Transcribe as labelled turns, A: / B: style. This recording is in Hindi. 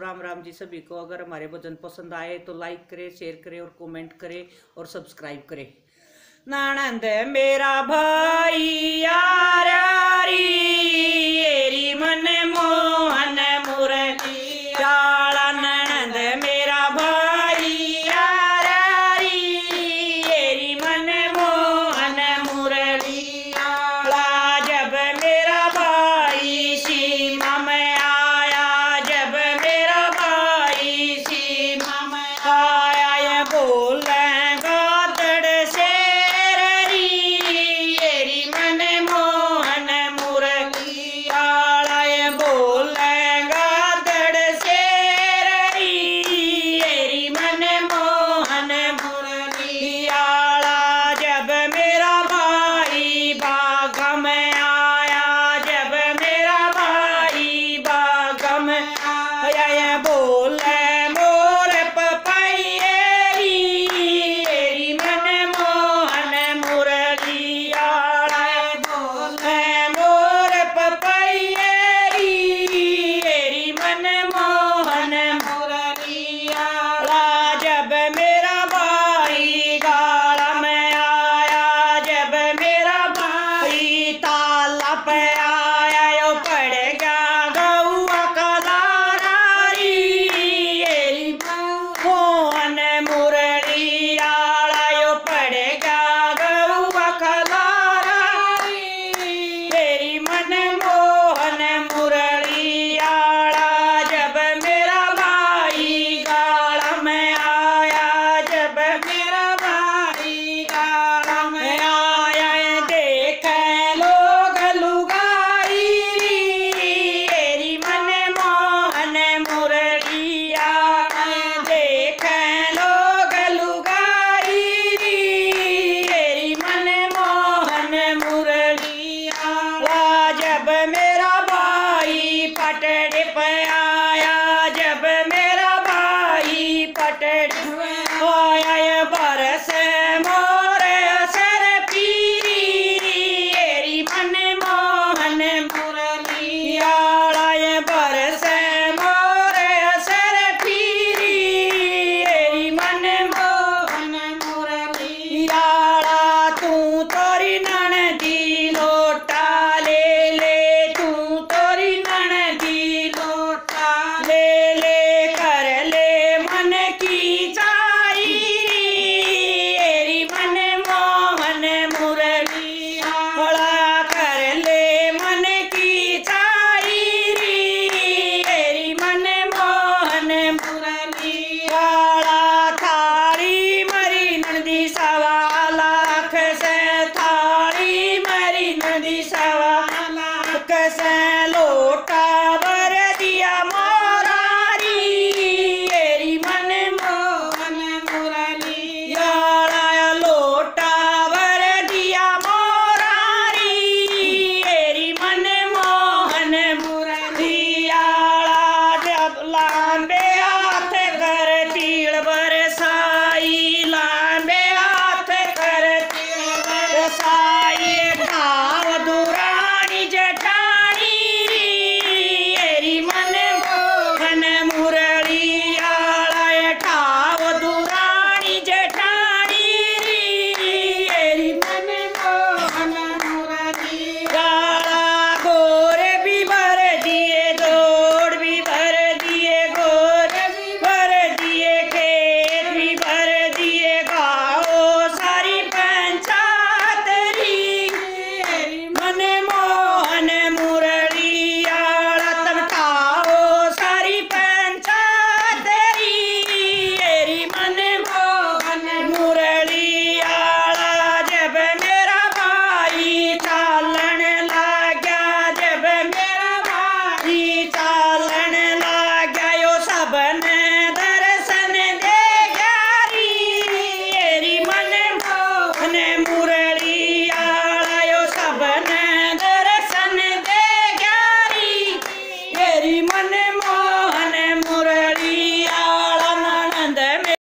A: राम राम जी सभी को अगर हमारे भजन पसंद आए तो लाइक करे शेयर करे और कमेंट करे और सब्सक्राइब करे नानंद मेरा भाई